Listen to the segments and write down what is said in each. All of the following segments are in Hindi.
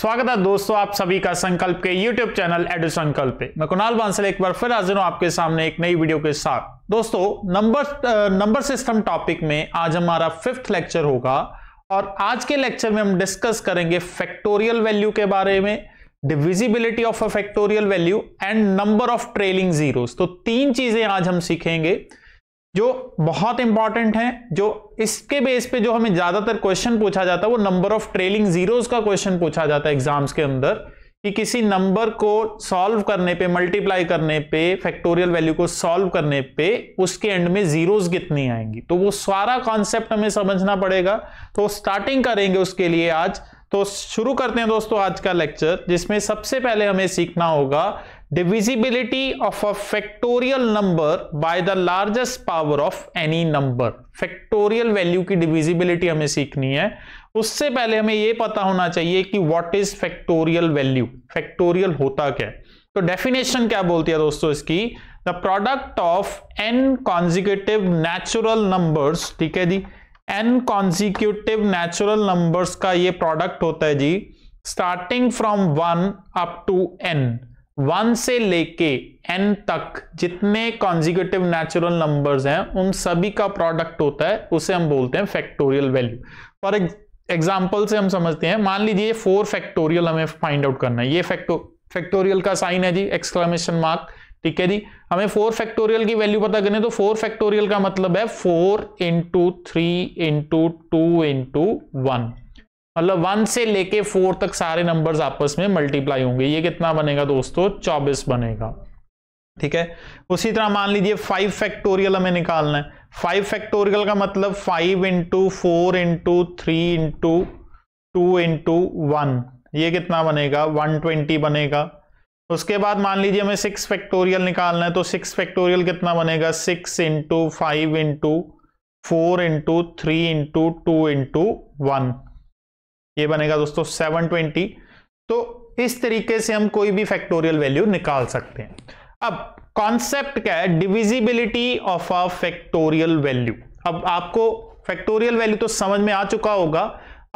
स्वागत है दोस्तों आप सभी का संकल्प के यूट्यूब चैनल एडो संकल्प पे मैं कुणाल बांसल एक बार फिर हाजिर हूं आपके सामने एक नई वीडियो के साथ दोस्तों नंबर नंबर सिस्टम टॉपिक में आज हमारा फिफ्थ लेक्चर होगा और आज के लेक्चर में हम डिस्कस करेंगे फैक्टोरियल वैल्यू के बारे में divisibility of a factorial value and number of trailing zeros तो तीन चीजें आज हम सीखेंगे जो बहुत इंपॉर्टेंट है जो इसके बेस पे जो हमें ज्यादातर क्वेश्चन पूछा जाता है वो नंबर ऑफ ट्रेलिंग जीरोस का क्वेश्चन पूछा जाता है एग्जाम्स के अंदर कि किसी नंबर को सॉल्व करने पे मल्टीप्लाई करने पे फैक्टोरियल वैल्यू को सॉल्व करने पे उसके एंड में जीरोस कितनी आएंगी तो वो सारा कॉन्सेप्ट हमें समझना पड़ेगा तो स्टार्टिंग करेंगे उसके लिए आज तो शुरू करते हैं दोस्तों आज का लेक्चर जिसमें सबसे पहले हमें सीखना होगा divisibility of a factorial number by the largest power of any number factorial value की डिविजिबिलिटी हमें सीखनी है उससे पहले हमें यह पता होना चाहिए कि what is factorial value factorial होता क्या तो डेफिनेशन क्या बोलती है दोस्तों इसकी the product of n consecutive natural numbers ठीक है जी एन कॉन्जिक्यूटिव नेचुरल नंबर्स का ये प्रोडक्ट होता है जी starting from one up to n one से लेके एन तक जितने कॉन्जिक्यूटिव नेचुरल नंबर्स हैं उन सभी का प्रोडक्ट होता है उसे हम बोलते हैं फैक्टोरियल वैल्यू फॉर एग्जाम्पल से हम समझते हैं मान लीजिए फोर फैक्टोरियल हमें फाइंड आउट करना है ये फैक्टो फैक्टोरियल का साइन है जी एक्सक्लेमेशन मार्क ठीक है जी हमें फोर फैक्टोरियल की वैल्यू पता करनी है तो फोर फैक्टोरियल का मतलब है four into three into two into one मतलब वन से लेके फोर तक सारे नंबर्स आपस में मल्टीप्लाई होंगे ये कितना बनेगा दोस्तों चौबीस बनेगा ठीक है उसी तरह मान लीजिए फाइव फैक्टोरियल हमें निकालना है फाइव फैक्टोरियल का मतलब five into four into three into two into one ये कितना बनेगा वन ट्वेंटी बनेगा उसके बाद मान लीजिए हमें सिक्स फैक्टोरियल निकालना है तो सिक्स फैक्टोरियल कितना बनेगा six into five into four into three into two into one ये बनेगा दोस्तों 720 तो इस तरीके से हम कोई भी फैक्टोरियल वैल्यू निकाल सकते हैं अब कॉन्सेप्ट क्या है divisibility of a factorial value अब आपको फैक्टोरियल वैल्यू तो समझ में आ चुका होगा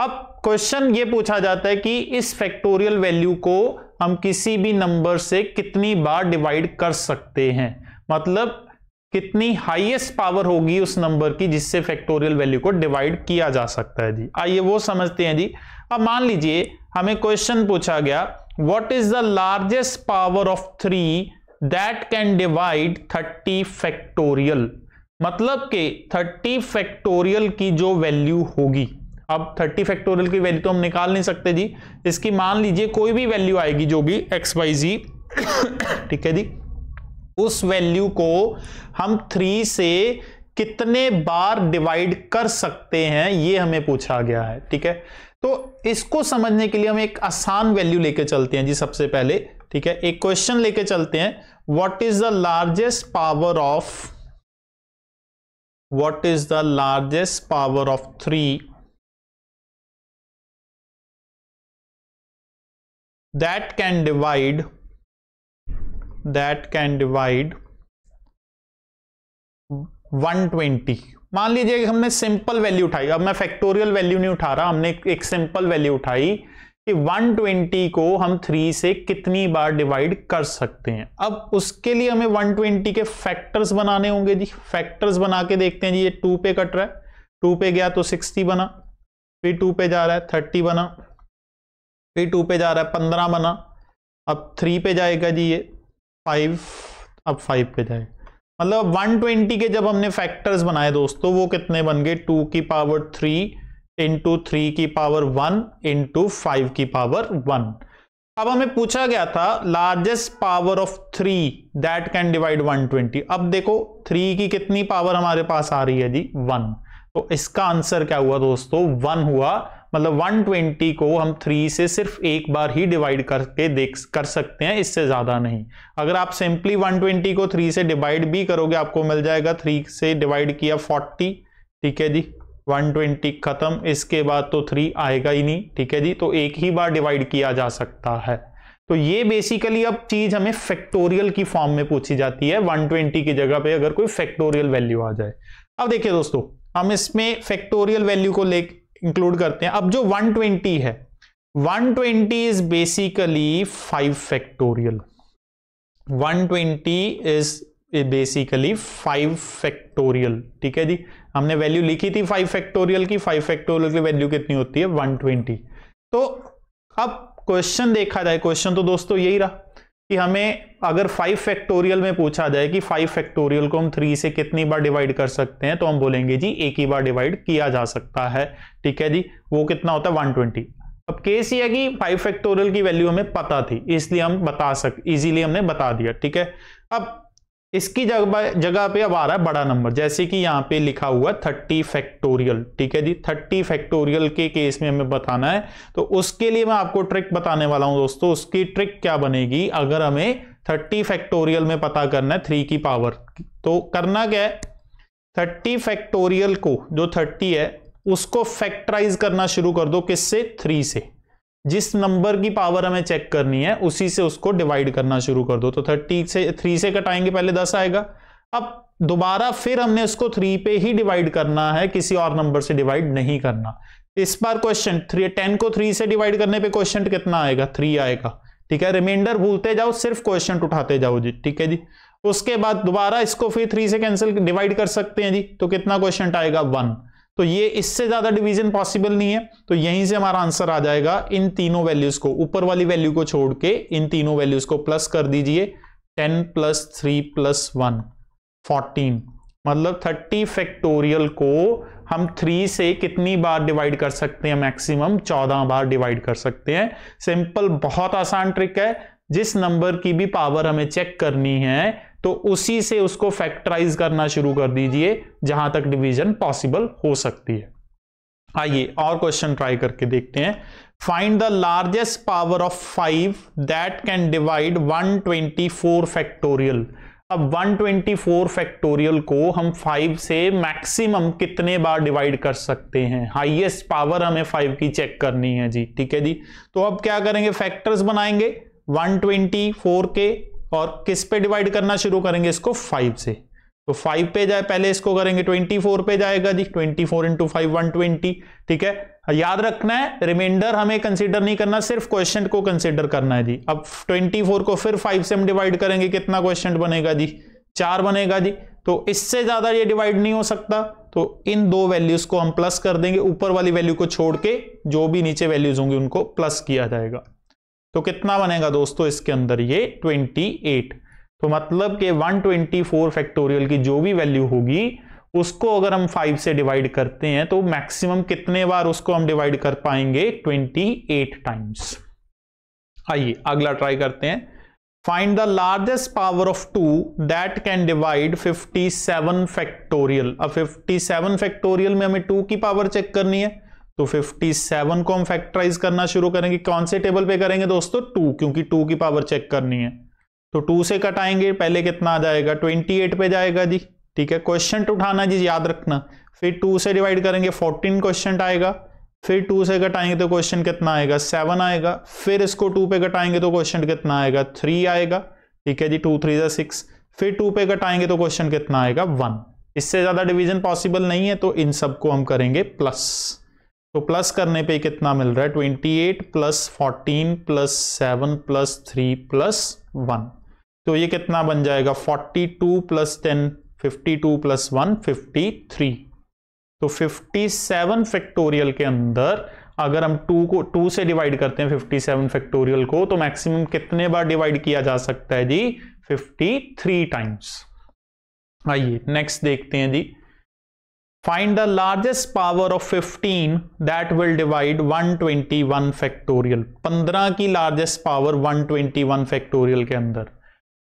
अब क्वेश्चन ये पूछा जाता है कि इस फैक्टोरियल वैल्यू को हम किसी भी नंबर से कितनी बार डिवाइड कर सकते हैं मतलब कितनी हाईएस्ट पावर होगी उस नंबर की जिससे फैक्टोरियल वैल्यू को डिवाइड किया जा सकता है जी आइए वो समझते हैं जी अब मान लीजिए हमें क्वेश्चन पूछा गया what is the largest power of three that can divide thirty factorial मतलब के थर्टी फैक्टोरियल की जो वैल्यू होगी अब थर्टी फैक्टोरियल की वैल्यू तो हम निकाल नहीं सकते जी इसकी मान लीजिए कोई भी वैल्यू आएगी जो भी एक्स वाई जी ठीक है जी उस वैल्यू को हम थ्री से कितने बार डिवाइड कर सकते हैं ये हमें पूछा गया है ठीक है तो इसको समझने के लिए हम एक आसान वैल्यू लेके चलते हैं जी सबसे पहले ठीक है एक क्वेश्चन लेके चलते हैं what is the largest power of what is the largest power of three that can divide that can divide 120 मान लीजिए कि हमने सिंपल वैल्यू उठाई अब मैं फैक्टोरियल वैल्यू नहीं उठा रहा हमने एक सिंपल वैल्यू उठाई कि 120 को हम 3 से कितनी बार डिवाइड कर सकते हैं अब उसके लिए हमें 120 के फैक्टर्स बनाने होंगे जी फैक्टर्स बना के देखते हैं जी ये 2 पे कट रहा है 2 पे गया तो 60 बना फिर 2 पे जा रहा है 30 बना फिर 2 पे जा रहा है 15 बना अब 3 पे जाएगा जी ये फाइव अब फाइव पे जाए मतलब 120 के जब हमने फैक्टर्स बनाए दोस्तों वो कितने बन गए टू की पावर थ्री इंटू थ्री की पावर वन इंटू फाइव की पावर वन अब हमें पूछा गया था largest power of three that can divide 120 अब देखो थ्री की कितनी पावर हमारे पास आ रही है जी वन तो इसका आंसर क्या हुआ दोस्तों वन हुआ मतलब 120 को हम 3 से सिर्फ एक बार ही डिवाइड करके देख कर सकते हैं इससे ज़्यादा नहीं अगर आप सिंपली 120 को 3 से डिवाइड भी करोगे आपको मिल जाएगा 3 से डिवाइड किया 40 ठीक है जी 120 खत्म इसके बाद तो 3 आएगा ही नहीं ठीक है जी तो एक ही बार डिवाइड किया जा सकता है तो ये बेसिकली अब चीज़ हमें फैक्टोरियल की फॉर्म में पूछी जाती है 120 की जगह पे अगर कोई फैक्टोरियल वैल्यू आ जाए अब देखिए दोस्तों हम इसमें फैक्टोरियल वैल्यू को ले इंक्लूड करते हैं अब जो 120 है 120 is basically five factorial 120 is basically five factorial ठीक है जी हमने वैल्यू लिखी थी फाइव फैक्टोरियल की फाइव फैक्टोरियल की वैल्यू कितनी होती है 120 तो अब क्वेश्चन देखा जाए क्वेश्चन तो दोस्तों यही रहा कि हमें अगर फाइव फैक्टोरियल में पूछा जाए कि फाइव फैक्टोरियल को हम थ्री से कितनी बार डिवाइड कर सकते हैं तो हम बोलेंगे जी एक ही बार डिवाइड किया जा सकता है ठीक है जी वो कितना होता है वन ट्वेंटी अब केस ये है कि फाइव फैक्टोरियल की वैल्यू हमें पता थी इसलिए हम बता सक इजीली हमने बता दिया ठीक है अब इसकी जगह जगह पे अब आ रहा है बड़ा नंबर जैसे कि यहाँ पे लिखा हुआ थर्टी फैक्टोरियल ठीक है जी थर्टी फैक्टोरियल के केस में हमें बताना है तो उसके लिए मैं आपको ट्रिक बताने वाला हूं दोस्तों उसकी ट्रिक क्या बनेगी अगर हमें थर्टी फैक्टोरियल में पता करना है थ्री की पावर तो करना क्या है थर्टी फैक्टोरियल को जो थर्टी है उसको फैक्टराइज करना शुरू कर दो किससे थ्री से जिस नंबर की पावर हमें चेक करनी है उसी से उसको डिवाइड करना शुरू कर दो तो थर्टी से थ्री से कटाएंगे पहले दस आएगा अब दोबारा फिर हमने उसको थ्री पे ही डिवाइड करना है किसी और नंबर से डिवाइड नहीं करना इस बार क्वेश्चन थ्री टेन को थ्री से डिवाइड करने पे क्वेश्चन कितना आएगा थ्री आएगा ठीक है रिमाइंडर भूलते जाओ सिर्फ क्वेश्चन उठाते जाओ जी ठीक है जी उसके बाद दोबारा इसको फिर थ्री से कैंसिल डिवाइड कर सकते हैं जी तो कितना क्वेश्चन आएगा वन तो ये इससे ज्यादा डिवीजन पॉसिबल नहीं है तो यहीं से हमारा आंसर आ जाएगा इन तीनों वैल्यूज को ऊपर वाली वैल्यू को छोड़ के इन तीनों वैल्यूज को प्लस कर दीजिए ten plus three plus one fourteen मतलब थर्टी फैक्टोरियल को हम थ्री से कितनी बार डिवाइड कर सकते हैं मैक्सिमम चौदह बार डिवाइड कर सकते हैं सिंपल बहुत आसान ट्रिक है जिस नंबर की भी पावर हमें चेक करनी है तो उसी से उसको फैक्टराइज करना शुरू कर दीजिए जहां तक डिवीजन पॉसिबल हो सकती है आइए और क्वेश्चन ट्राई करके देखते हैं find the largest power of five that can divide 124 factorial अब 124 फैक्टोरियल को हम 5 से मैक्सिमम कितने बार डिवाइड कर सकते हैं हाईएस्ट पावर हमें 5 की चेक करनी है जी ठीक है जी तो अब क्या करेंगे फैक्टर्स बनाएंगे 124 के और किस पे डिवाइड करना शुरू करेंगे इसको फाइव से तो फाइव पे जाए पहले इसको करेंगे ट्वेंटी फोर पे जाएगा जी twenty four into five one twenty ठीक है याद रखना है रिमाइंडर हमें कंसिडर नहीं करना सिर्फ क्वेश्चन को कंसिडर करना है जी अब ट्वेंटी फोर को फिर फाइव से हम डिवाइड करेंगे कितना क्वेश्चन बनेगा जी चार बनेगा जी तो इससे ज्यादा ये डिवाइड नहीं हो सकता तो इन दो वैल्यूज को हम प्लस कर देंगे ऊपर वाली वैल्यू को छोड़ के जो भी नीचे वैल्यूज होंगी उनको प्लस किया जाएगा तो कितना बनेगा दोस्तों इसके अंदर ये 28 तो मतलब कि 124 फैक्टोरियल की जो भी वैल्यू होगी उसको अगर हम 5 से डिवाइड करते हैं तो मैक्सिमम कितने बार उसको हम डिवाइड कर पाएंगे 28 टाइम्स आइए अगला ट्राई करते हैं find the largest power of two that can divide 57 factorial अब 57 फैक्टोरियल में हमें 2 की पावर चेक करनी है तो 57 को हम फैक्टराइज करना शुरू करेंगे कौन से टेबल पे करेंगे दोस्तों टू क्योंकि टू की पावर चेक करनी है तो टू से कटाएंगे पहले कितना आ जाएगा 28 पे जाएगा जी ठीक है क्वेश्चन तो उठाना जी याद रखना फिर टू से डिवाइड करेंगे 14 क्वेश्चन आएगा फिर टू से कटाएंगे तो क्वेश्चन कितना आएगा सेवन आएगा फिर इसको टू पे कटाएंगे तो क्वेश्चन कितना आएगा थ्री आएगा ठीक है जी टू थ्री सिक्स फिर टू पे कटाएंगे तो क्वेश्चन कितना आएगा वन इससे ज्यादा डिवीजन पॉसिबल नहीं है तो इन सबको हम करेंगे प्लस तो प्लस करने पे कितना मिल रहा है twenty eight plus fourteen plus seven plus three plus one तो ये कितना बन जाएगा forty two plus ten fifty two plus one fifty three तो फिफ्टी सेवन फैक्टोरियल के अंदर अगर हम टू को टू से डिवाइड करते हैं फिफ्टी सेवन फैक्टोरियल को तो मैक्सिमम कितने बार डिवाइड किया जा सकता है जी फिफ्टी थ्री टाइम्स आइए नेक्स्ट देखते हैं जी find the largest power of 15 that will divide 121 factorial 15 की लार्जेस्ट पावर 121 फैक्टोरियल के अंदर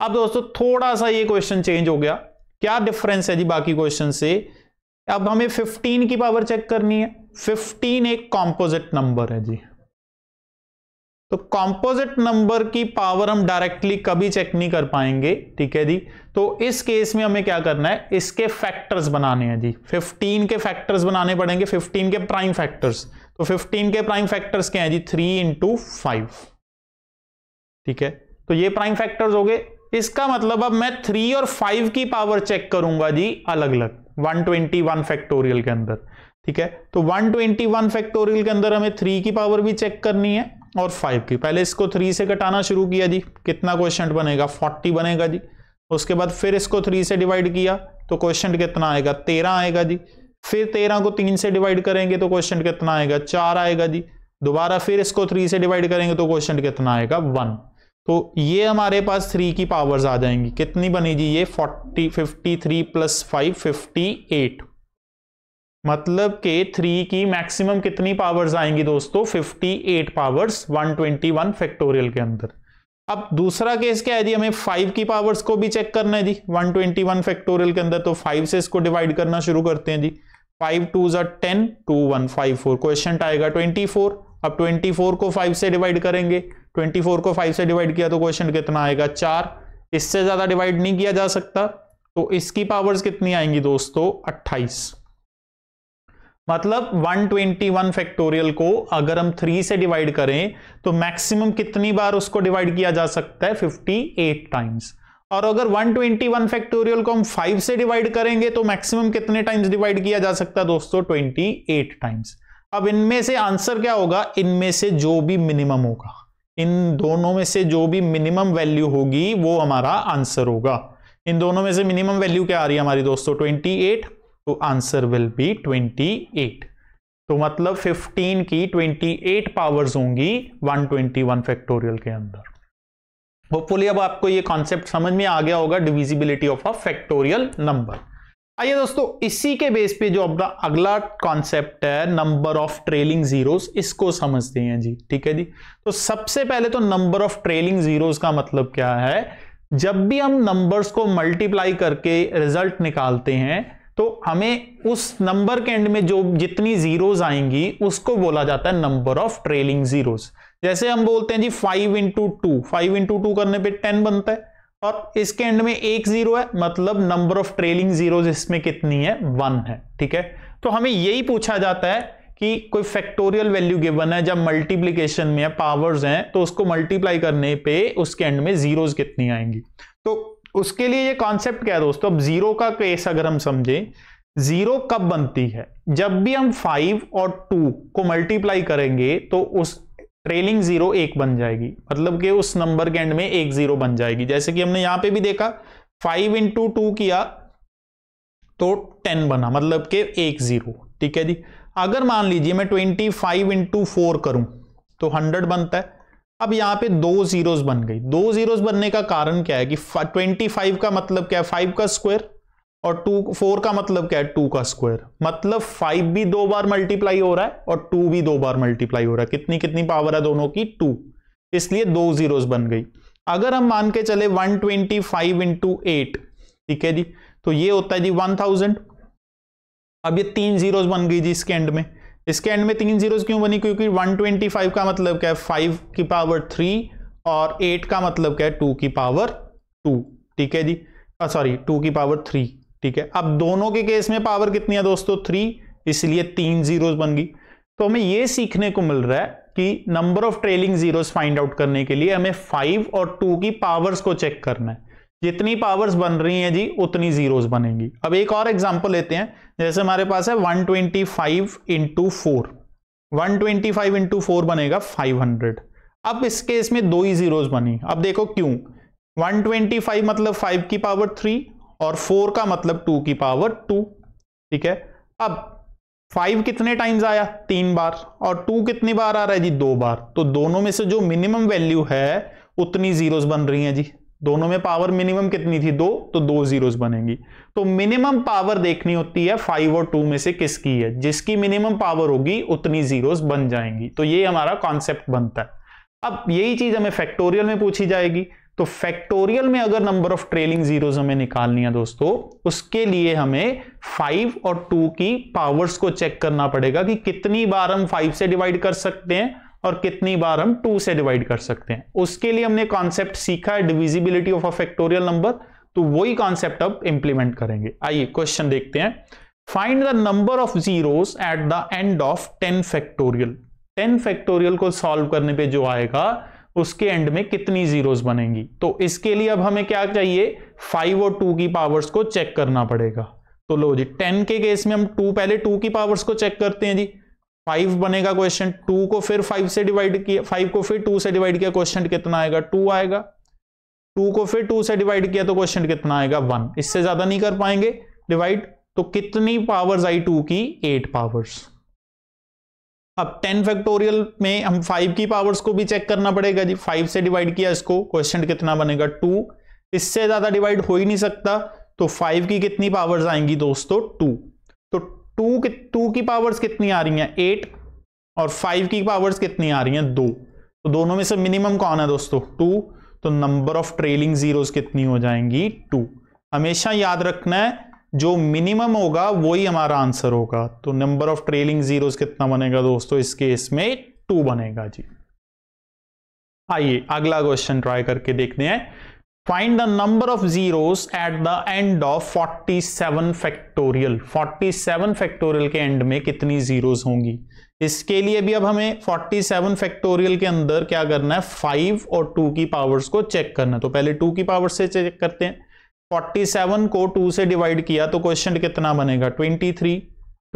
अब दोस्तों थोड़ा सा ये क्वेश्चन चेंज हो गया क्या डिफरेंस है जी बाकी क्वेश्चन से अब हमें 15 की पावर चेक करनी है 15 एक कॉम्पोजिट नंबर है जी तो कॉम्पोजिट नंबर की पावर हम डायरेक्टली कभी चेक नहीं कर पाएंगे ठीक है जी तो इस केस में हमें क्या करना है इसके फैक्टर्स बनाने हैं जी 15 के फैक्टर्स बनाने पड़ेंगे 15 के प्राइम फैक्टर्स तो 15 के प्राइम फैक्टर्स क्या हैं जी 3 इंटू फाइव ठीक है तो ये प्राइम फैक्टर्स हो गए इसका मतलब अब मैं थ्री और फाइव की पावर चेक करूंगा जी अलग अलग वन फैक्टोरियल के अंदर ठीक है तो 121 फैक्टोरियल के अंदर हमें 3 की पावर भी चेक करनी है और फाइव की पहले इसको थ्री से कटाना शुरू किया जी कितना क्वेश्चन बनेगा फोर्टी बनेगा जी उसके बाद फिर इसको थ्री से डिवाइड किया तो क्वेश्चन कितना आएगा तेरह आएगा जी फिर तेरह को तीन से डिवाइड करेंगे तो क्वेश्चन कितना आएगा चार आएगा जी दोबारा फिर इसको थ्री से डिवाइड करेंगे तो क्वेश्चन कितना आएगा वन तो ये हमारे पास थ्री की पावर्स आ जाएंगी कितनी बनेगी ये forty fifty three plus five fifty eight मतलब के थ्री की मैक्सिमम कितनी पावर्स आएंगी दोस्तों 58 पावर्स 121 फैक्टोरियल के अंदर अब दूसरा केस क्या है जी हमें फाइव की पावर्स को भी चेक करना है जी 121 फैक्टोरियल के अंदर तो फाइव से इसको डिवाइड करना शुरू करते हैं जी फाइव टू जर ten two one five four question आएगा ट्वेंटी फोर अब ट्वेंटी फोर को फाइव से डिवाइड करेंगे ट्वेंटी फोर को फाइव से डिवाइड किया तो क्वेश्चन कितना आएगा चार इससे ज्यादा डिवाइड नहीं किया जा सकता तो इसकी पावर्स कितनी आएंगी दोस्तों अट्ठाईस मतलब 121 फैक्टोरियल को अगर हम 3 से डिवाइड करें तो मैक्सिमम कितनी बार उसको डिवाइड किया जा सकता है 58 टाइम्स और अगर 121 फैक्टोरियल को हम 5 से डिवाइड करेंगे तो मैक्सिमम कितने टाइम्स डिवाइड किया जा सकता है दोस्तों 28 टाइम्स अब इनमें से आंसर क्या होगा इनमें से जो भी मिनिमम होगा इन दोनों में से जो भी मिनिमम वैल्यू होगी वो हमारा आंसर होगा इन दोनों में से मिनिमम वैल्यू क्या आ रही है हमारी दोस्तों 28 तो आंसर विल बी 28 तो मतलब 15 की 28 पावर्स होंगी 121 फैक्टोरियल के अंदर होपफुली अब आपको ये कॉन्सेप्ट समझ में आ गया होगा divisibility of a factorial number आइए दोस्तों इसी के बेस पे जो अपना अगला कॉन्सेप्ट है नंबर ऑफ ट्रेलिंग जीरोस इसको समझते हैं जी ठीक है जी तो सबसे पहले तो नंबर ऑफ ट्रेलिंग जीरोस का मतलब क्या है जब भी हम नंबर्स को मल्टीप्लाई करके रिजल्ट निकालते हैं तो हमें उस नंबर के एंड में जो जितनी जीरोस आएंगी उसको बोला जाता है नंबर ऑफ ट्रेलिंग जीरोस जैसे हम बोलते हैं जी five into two five into two करने पे टेन बनता है और इसके एंड में एक जीरो है मतलब नंबर ऑफ ट्रेलिंग जीरोस इसमें कितनी है वन है ठीक है तो हमें यही पूछा जाता है कि कोई फैक्टोरियल वैल्यू गिवन है जब मल्टीप्लीकेशन में है पावर्स हैं तो उसको मल्टीप्लाई करने पे उसके एंड में जीरोज कितनी आएंगी तो उसके लिए ये कॉन्सेप्ट क्या है दोस्तों अब जीरो का केस अगर हम समझें जीरो कब बनती है जब भी हम फाइव और टू को मल्टीप्लाई करेंगे तो उस ट्रेलिंग जीरो एक बन जाएगी मतलब कि उस नंबर के एंड में एक जीरो बन जाएगी जैसे कि हमने यहां पे भी देखा फाइव इंटू टू किया तो टेन बना मतलब कि एक जीरो ठीक है जी अगर मान लीजिए मैं ट्वेंटी फाइव इंटू फोर करूं तो हंड्रेड बनता है अब यहां पे दो जीरोस बन गई दो जीरोस बनने का कारण क्या है कि ट्वेंटी फाइव का मतलब क्या है फाइव का स्क्वायर और टू फोर का मतलब क्या है टू का स्क्वायर मतलब फाइव भी दो बार मल्टीप्लाई हो रहा है और टू भी दो बार मल्टीप्लाई हो रहा है कितनी कितनी पावर है दोनों की टू इसलिए दो जीरोस बन गई अगर हम मान के चले one twenty five into eight ठीक है जी तो ये होता है जी वन थाउजेंड अब ये तीन जीरोस बन गई जी इसके एंड में इसके एंड में तीन जीरोस क्यों बनी क्योंकि 125 का मतलब क्या है 5 की पावर 3 और 8 का मतलब क्या है 2 की पावर 2 ठीक है जी सॉरी ah, 2 की पावर 3 ठीक है अब दोनों के केस में पावर कितनी है दोस्तों 3 इसलिए तीन जीरोज बन गई तो हमें यह सीखने को मिल रहा है कि number of trailing zeros find out करने के लिए हमें फाइव और टू की पावर्स को चेक करना है जितनी पावर्स बन रही हैं जी उतनी जीरोस बनेंगी अब एक और एग्जांपल लेते हैं जैसे हमारे पास है 125 twenty five into four one twenty five into four बनेगा 500 अब इस केस में दो ही जीरोस बनी अब देखो क्यों 125 मतलब 5 की पावर 3 और 4 का मतलब 2 की पावर 2 ठीक है अब 5 कितने टाइम्स आया तीन बार और 2 कितनी बार आ रहा है जी दो बार तो दोनों में से जो मिनिमम वैल्यू है उतनी जीरोज बन रही है जी दोनों में पावर मिनिमम कितनी थी दो तो दो जीरोस बनेंगी तो मिनिमम पावर देखनी होती है फाइव और टू में से किसकी है जिसकी मिनिमम पावर होगी उतनी जीरोस बन जाएंगी तो ये हमारा कॉन्सेप्ट बनता है अब यही चीज हमें फैक्टोरियल में पूछी जाएगी तो फैक्टोरियल में अगर नंबर ऑफ ट्रेलिंग जीरोस हमें निकालनी है दोस्तों उसके लिए हमें फाइव और टू की पावर्स को चेक करना पड़ेगा कि कितनी बार हम फाइव से डिवाइड कर सकते हैं और कितनी बार हम टू से डिवाइड कर सकते हैं उसके लिए हमने कॉन्सेप्ट सीखा है divisibility of a factorial number तो वही कॉन्सेप्ट अब इंप्लीमेंट करेंगे आइए क्वेश्चन देखते हैं find the number of zeros at the end of ten factorial ten factorial को सॉल्व करने पे जो आएगा उसके एंड में कितनी जीरोस बनेंगी तो इसके लिए अब हमें क्या चाहिए फाइव और टू की पावर्स को चेक करना पड़ेगा तो लो जी टेन के केस में हम टू पहले टू की पावर्स को चेक करते हैं जी फाइव बनेगा क्वेश्चन टू को फिर फाइव से डिवाइड किया फाइव को फिर टू से डिवाइड किया क्वेश्चन कितना आएगा टू आएगा टू को फिर टू से डिवाइड किया तो क्वेश्चन कितना आएगा वन इससे ज्यादा नहीं कर पाएंगे डिवाइड तो कितनी पावर्स आई टू की एट पावर्स अब टेन फैक्टोरियल में हम फाइव की पावर्स को भी चेक करना पड़ेगा जी फाइव से डिवाइड किया इसको क्वेश्चन कितना बनेगा टू इससे ज्यादा डिवाइड हो ही नहीं सकता तो फाइव की कितनी पावर्स आएंगी दोस्तों टू टू की टू की पावर्स कितनी आ रही हैं एट और फाइव की पावर्स कितनी आ रही हैं दो तो दोनों में से मिनिमम कौन है दोस्तों टू तो नंबर ऑफ ट्रेलिंग जीरोस कितनी हो जाएंगी टू हमेशा याद रखना है जो मिनिमम होगा वही हमारा आंसर होगा तो नंबर ऑफ ट्रेलिंग जीरोस कितना बनेगा दोस्तों इस केस में टू बनेगा जी आइए अगला क्वेश्चन ट्राई करके देखते हैं find the number of zero at the end of 47 factorial 47 factorial के एंड में कितनी जीरोस होंगी इसके लिए भी अब हमें 47 फैक्टोरियल के अंदर क्या करना है फाइव और टू की पावर्स को चेक करना है तो पहले टू की पावर से चेक करते हैं 47 को टू से डिवाइड किया तो क्वेश्चन कितना बनेगा 23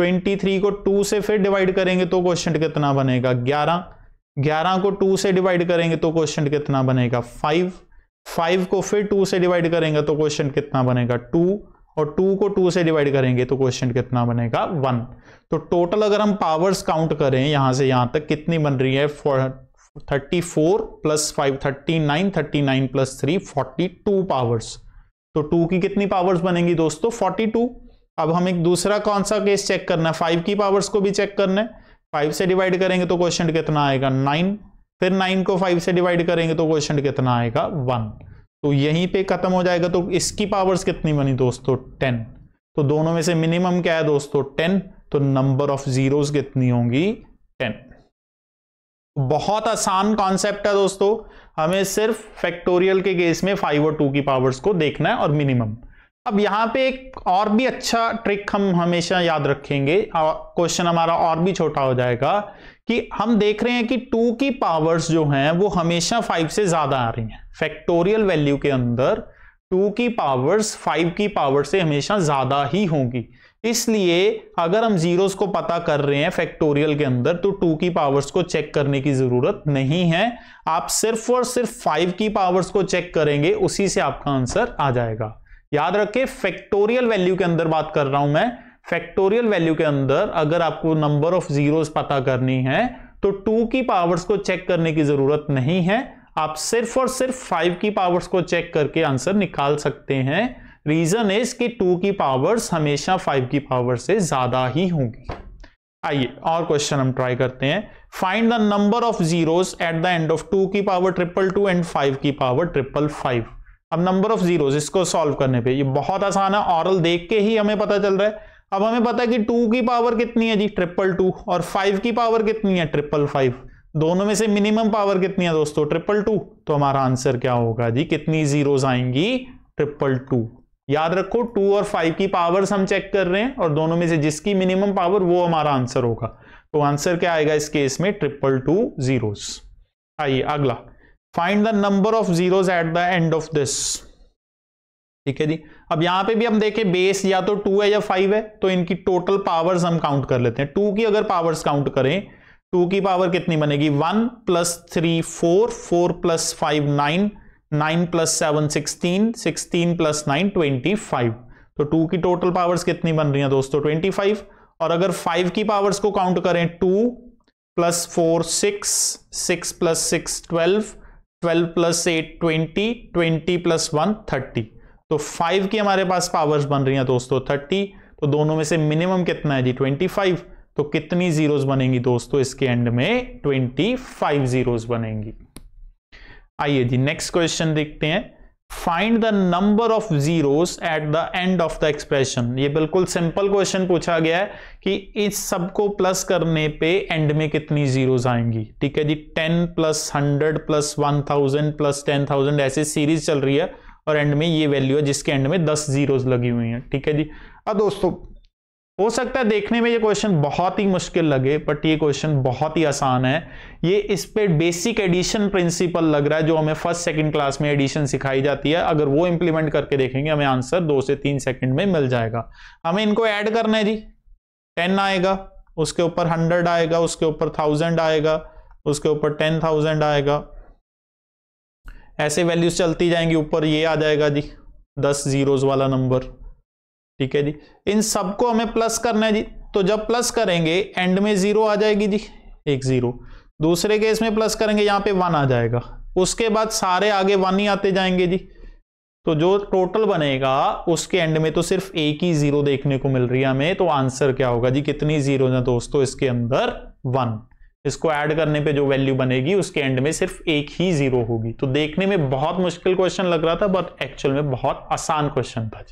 23 को टू से फिर डिवाइड करेंगे तो क्वेश्चन कितना बनेगा 11 11 को टू से डिवाइड करेंगे तो क्वेश्चन कितना बनेगा फाइव फाइव को फिर टू से डिवाइड करेंगे तो क्वेश्चन कितना बनेगा टू और टू को टू से डिवाइड करेंगे तो क्वेश्चन कितना बनेगा वन तो टोटल अगर हम पावर्स काउंट करें यहां से यहां तक कितनी बन रही है thirty four plus five thirty nine thirty nine plus three forty two powers तो टू की कितनी पावर्स बनेंगी दोस्तों फोर्टी टू अब हम एक दूसरा कौन सा केस चेक करना है फाइव की पावर्स को भी चेक करना है फाइव से डिवाइड करेंगे तो क्वेश्चन कितना आएगा नाइन फिर नाइन को फाइव से डिवाइड करेंगे तो क्वेश्चन कितना आएगा वन तो यहीं पे खत्म हो जाएगा तो इसकी पावर्स कितनी बनी दोस्तों टेन तो दोनों में से मिनिमम क्या है दोस्तों टेन तो नंबर ऑफ जीरोस कितनी होंगी टेन बहुत आसान कॉन्सेप्ट है दोस्तों हमें सिर्फ फैक्टोरियल के केस में फाइव और टू की पावर्स को देखना है और मिनिमम अब यहाँ पे एक और भी अच्छा ट्रिक हम हमेशा याद रखेंगे क्वेश्चन हमारा और भी छोटा हो जाएगा कि हम देख रहे हैं कि टू की पावर्स जो हैं वो हमेशा फाइव से ज्यादा आ रही हैं फैक्टोरियल वैल्यू के अंदर टू की पावर्स फाइव की पावर से हमेशा ज्यादा ही होगी इसलिए अगर हम जीरोस को पता कर रहे हैं फैक्टोरियल के अंदर तो टू की पावर्स को चेक करने की जरूरत नहीं है आप सिर्फ और सिर्फ फाइव की पावर्स को चेक करेंगे उसी से आपका आंसर आ जाएगा याद रखें फैक्टोरियल वैल्यू के अंदर बात कर रहा हूं मैं फैक्टोरियल वैल्यू के अंदर अगर आपको नंबर ऑफ जीरोस पता करनी है तो टू की पावर्स को चेक करने की जरूरत नहीं है आप सिर्फ और सिर्फ फाइव की पावर्स को चेक करके आंसर निकाल सकते हैं रीजन इज कि टू की पावर्स हमेशा फाइव की पावर से ज्यादा ही होगी आइए और क्वेश्चन हम ट्राई करते हैं find the number of zeros at the end of two की power triple two and five की पावर ट्रिपल फाइव अब नंबर ऑफ जीरोस इसको सॉल्व करने पे ये बहुत आसान है ऑरल देख के ही हमें पता चल रहा है अब हमें पता है कि टू की पावर कितनी है जी ट्रिपल टू और फाइव की पावर कितनी है ट्रिपल फाइव दोनों में से मिनिमम पावर कितनी है दोस्तों ट्रिपल टू तो हमारा आंसर क्या होगा जी कितनी जीरो आएंगी ट्रिपल टू याद रखो टू और फाइव की पावर्स हम चेक कर रहे हैं और दोनों में से जिसकी मिनिमम पावर वो हमारा आंसर होगा तो आंसर क्या आएगा इस केस में ट्रिपल टू जीरोस आइए अगला find the number of zeros at the end of this ठीक है जी अब यहां पे भी हम देखें बेस या तो टू है या फाइव है तो इनकी टोटल पावर्स हम काउंट कर लेते हैं टू की अगर पावर्स काउंट करें टू की पावर कितनी बनेगी one plus three four four plus five nine nine plus seven sixteen sixteen plus nine twenty five तो टू की टोटल पावर्स कितनी बन रही है दोस्तों ट्वेंटी फाइव और अगर फाइव की पावर्स को काउंट करें two plus four six six plus six twelve twelve plus eight twenty twenty plus one thirty तो फाइव की हमारे पास पावर्स बन रही हैं दोस्तों थर्टी तो दोनों में से मिनिमम कितना है जी ट्वेंटी फाइव तो कितनी जीरोस बनेंगी दोस्तों इसके एंड में ट्वेंटी फाइव जीरोस बनेंगी आइए जी नेक्स्ट क्वेश्चन देखते हैं find the number of zeros at the end of the expression ये बिल्कुल सिंपल क्वेश्चन पूछा गया है कि इस सबको प्लस करने पे एंड में कितनी जीरोस आएंगी ठीक है जी ten plus hundred plus one thousand plus ten thousand ऐसे सीरीज चल रही है और एंड में ये वैल्यू है जिसके एंड में दस जीरोज लगी हुई हैं ठीक है जी अब दोस्तों हो सकता है देखने में ये क्वेश्चन बहुत ही मुश्किल लगे बट ये क्वेश्चन बहुत ही आसान है ये इस पे बेसिक एडिशन प्रिंसिपल लग रहा है जो हमें फर्स्ट सेकंड क्लास में एडिशन सिखाई जाती है अगर वो इंप्लीमेंट करके देखेंगे हमें आंसर दो से तीन सेकंड में मिल जाएगा हमें इनको ऐड करना है जी टेन आएगा उसके ऊपर हंड्रेड आएगा उसके ऊपर थाउजेंड आएगा उसके ऊपर टेन थाउजेंड आएगा ऐसे वैल्यूज चलती जाएंगी ऊपर ये आ जाएगा जी दस जीरोज वाला नंबर ठीक है जी इन सबको हमें प्लस करना है जी तो जब प्लस करेंगे एंड में जीरो आ जाएगी जी एक जीरो दूसरे केस में प्लस करेंगे यहाँ पे वन आ जाएगा उसके बाद सारे आगे वन ही आते जाएंगे जी तो जो टोटल बनेगा उसके एंड में तो सिर्फ एक ही जीरो देखने को मिल रही है हमें तो आंसर क्या होगा जी कितनी जीरो है दोस्तों इसके अंदर वन इसको ऐड करने पे जो वैल्यू बनेगी उसके एंड में सिर्फ एक ही जीरो होगी तो देखने में बहुत मुश्किल क्वेश्चन लग रहा था बट एक्चुअल में बहुत आसान क्वेश्चन था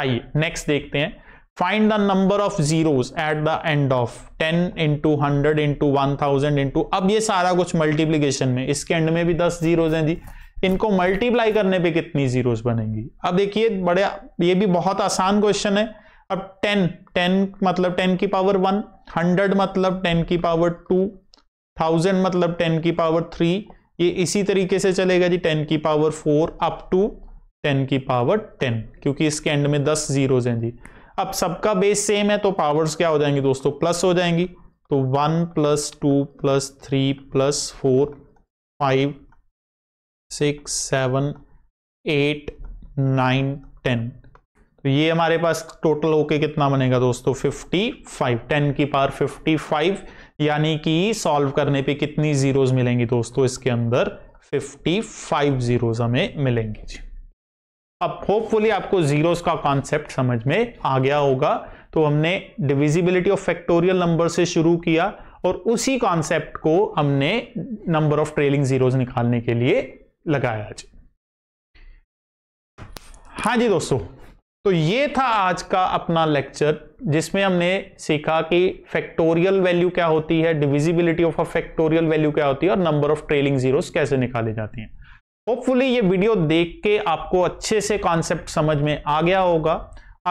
आइए नेक्स्ट देखते हैं find the number of zeros at the end of ten into hundred into one thousand into अब ये सारा कुछ मल्टीप्लीकेशन में इसके एंड में भी दस जीरोज हैं जी इनको मल्टीप्लाई करने पे कितनी जीरोस बनेंगी अब देखिए बड़े ये भी बहुत आसान क्वेश्चन है अब टेन टेन मतलब टेन की पावर वन हंड्रेड मतलब टेन की पावर टू थाउजेंड मतलब टेन की पावर थ्री ये इसी तरीके से चलेगा जी टेन की power four up to ten की पावर टेन क्योंकि इसके एंड में दस जीरोज हैं जी अब सबका बेस सेम है तो पावर्स क्या हो जाएंगी दोस्तों प्लस हो जाएंगी तो one plus two plus three plus four five six seven eight nine ten तो ये हमारे पास टोटल होके कितना बनेगा दोस्तों 55 10 की फिफ्टी 55 यानी कि सॉल्व करने पे कितनी जीरोस मिलेंगी दोस्तों इसके अंदर 55 जीरोस हमें मिलेंगी जी अब होपफुली आपको जीरोस का कॉन्सेप्ट समझ में आ गया होगा तो हमने डिविजिबिलिटी ऑफ फैक्टोरियल नंबर से शुरू किया और उसी कॉन्सेप्ट को हमने नंबर ऑफ ट्रेलिंग जीरोज निकालने के लिए लगाया जी हाँ जी दोस्तों तो ये था आज का अपना लेक्चर जिसमें हमने सीखा कि फैक्टोरियल वैल्यू क्या होती है divisibility of a factorial value क्या होती है और नंबर ऑफ ट्रेलिंग जीरोस कैसे निकाले जाते हैं होपफुली ये वीडियो देख के आपको अच्छे से कॉन्सेप्ट समझ में आ गया होगा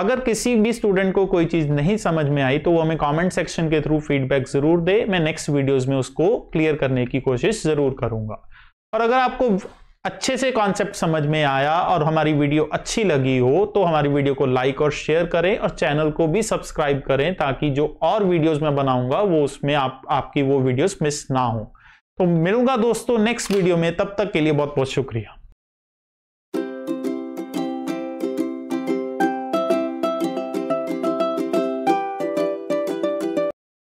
अगर किसी भी स्टूडेंट को कोई चीज़ नहीं समझ में आई तो वो हमें कमेंट सेक्शन के थ्रू फीडबैक ज़रूर दे मैं नेक्स्ट वीडियोस में उसको क्लियर करने की कोशिश ज़रूर करूँगा और अगर आपको अच्छे से कॉन्सेप्ट समझ में आया और हमारी वीडियो अच्छी लगी हो तो हमारी वीडियो को लाइक और शेयर करें और चैनल को भी सब्सक्राइब करें ताकि जो और वीडियोस मैं बनाऊंगा वो उसमें आप आपकी वो वीडियोस मिस ना हो तो मिलूंगा दोस्तों नेक्स्ट वीडियो में तब तक के लिए बहुत बहुत शुक्रिया